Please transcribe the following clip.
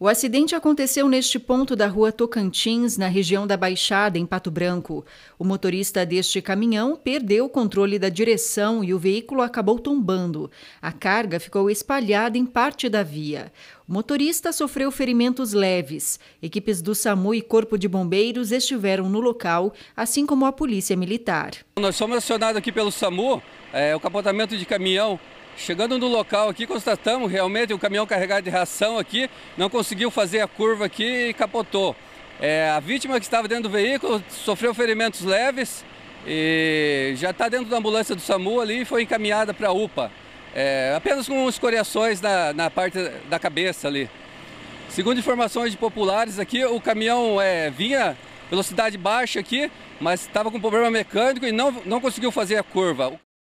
O acidente aconteceu neste ponto da rua Tocantins, na região da Baixada, em Pato Branco. O motorista deste caminhão perdeu o controle da direção e o veículo acabou tombando. A carga ficou espalhada em parte da via. O motorista sofreu ferimentos leves. Equipes do SAMU e Corpo de Bombeiros estiveram no local, assim como a Polícia Militar. Nós somos acionados aqui pelo SAMU, é, o capotamento de caminhão Chegando no local aqui, constatamos realmente o caminhão carregado de ração aqui não conseguiu fazer a curva aqui e capotou. É, a vítima que estava dentro do veículo sofreu ferimentos leves e já está dentro da ambulância do SAMU ali e foi encaminhada para a UPA. É, apenas com escoriações na, na parte da cabeça ali. Segundo informações de populares aqui, o caminhão é, vinha velocidade baixa aqui, mas estava com problema mecânico e não, não conseguiu fazer a curva.